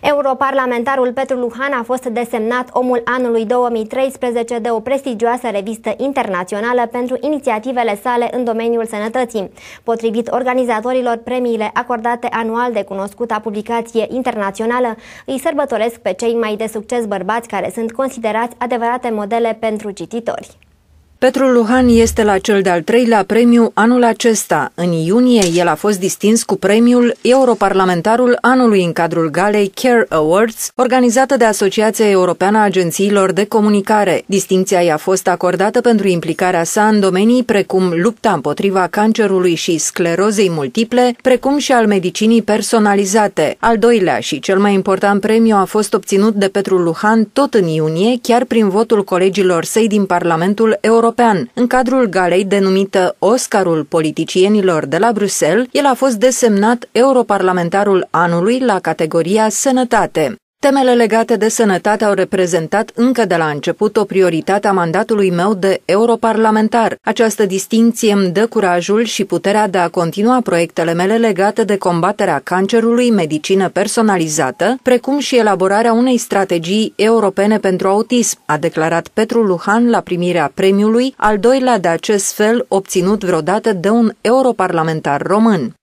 Europarlamentarul Petru Luhan a fost desemnat omul anului 2013 de o prestigioasă revistă internațională pentru inițiativele sale în domeniul sănătății. Potrivit organizatorilor, premiile acordate anual de cunoscuta publicație internațională îi sărbătoresc pe cei mai de succes bărbați care sunt considerați adevărate modele pentru cititori. Petru Luhan este la cel de-al treilea premiu anul acesta. În iunie, el a fost distins cu premiul Europarlamentarul Anului în cadrul galei Care Awards, organizată de Asociația Europeană a Agențiilor de Comunicare. Distinția i-a fost acordată pentru implicarea sa în domenii precum lupta împotriva cancerului și sclerozei multiple, precum și al medicinii personalizate. Al doilea și cel mai important premiu a fost obținut de Petru Luhan tot în iunie, chiar prin votul colegilor săi din Parlamentul European european. În cadrul galei denumită Oscarul politicienilor de la Bruxelles, el a fost desemnat europarlamentarul anului la categoria Sănătate. Temele legate de sănătate au reprezentat încă de la început o prioritate a mandatului meu de europarlamentar. Această distinție îmi dă curajul și puterea de a continua proiectele mele legate de combaterea cancerului, medicină personalizată, precum și elaborarea unei strategii europene pentru autism, a declarat Petru Luhan la primirea premiului, al doilea de acest fel obținut vreodată de un europarlamentar român.